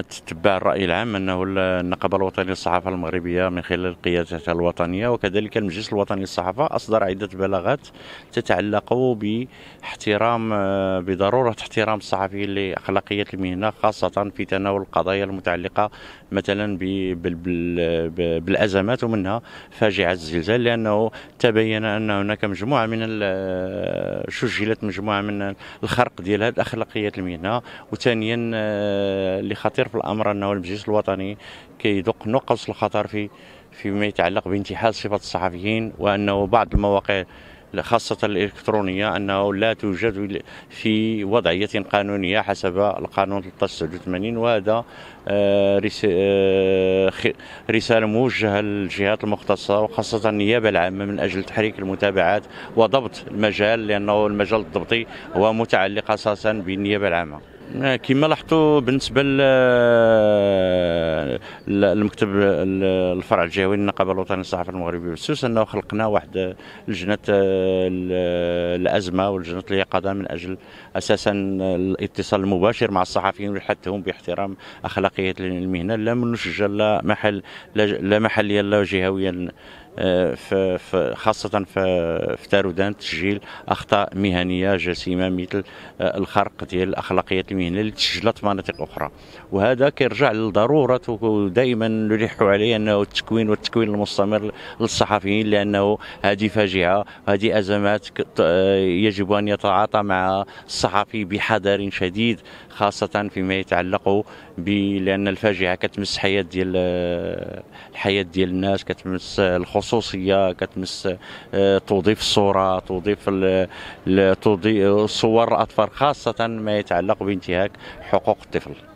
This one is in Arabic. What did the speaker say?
تتبع الراي العام انه النقابه الوطنيه للصحافه المغربيه من خلال قيادتها الوطنيه وكذلك المجلس الوطني للصحافه اصدر عده بلاغات تتعلق باحترام آه، بضروره احترام الصحفيين لاخلاقيه المهنه خاصه في تناول القضايا المتعلقه مثلا بالازمات ومنها فاجعه الزلزال لانه تبين ان هناك مجموعه من سجلت آه، مجموعه من الخرق ديال اخلاقيه المهنه وثانيا آه، لخطير مؤثر في الامر انه المجلس الوطني كيدق نقص الخطر في فيما يتعلق بانتحال صفه الصحفيين وانه بعض المواقع خاصة الإلكترونية أنه لا توجد في وضعية قانونية حسب القانون 1389 وهذا آه، آه، رسالة موجهة للجهات المختصة وخاصة النيابة العامة من أجل تحريك المتابعات وضبط المجال لأنه المجال الضبطي هو متعلق أساسا بالنيابة العامة آه، كما لاحظتوا بالنسبه للمكتب الفرع الجهوي للنقابه الوطنيه للصحافه المغربيه بالسوس انه خلقنا واحد لجنه الازمه ولجنه اليقظه من اجل اساسا الاتصال المباشر مع الصحفيين وحثهم باحترام اخلاقيه المهنه لا منشجه لا محل لا محليا لا جهويا آه، في خاصة في تارودان تسجيل أخطاء مهنية جسيمة مثل آه، الخرق ديال الأخلاقيات المهنية اللي تسجلت في مناطق أخرى وهذا كيرجع للضرورة ودائما نلح عليه أنه التكوين والتكوين المستمر للصحفيين لأنه هذه فاجعة هذه أزمات آه، يجب أن يتعاطى مع الصحفي بحذر شديد خاصة فيما يتعلق لأن الفاجعة كتمس حياة ديال الحياة ديال الناس كتمس الخصوص خصوصيه كتمس آه، توظيف الصوره توظيف صور الاطفال خاصه ما يتعلق بانتهاك حقوق الطفل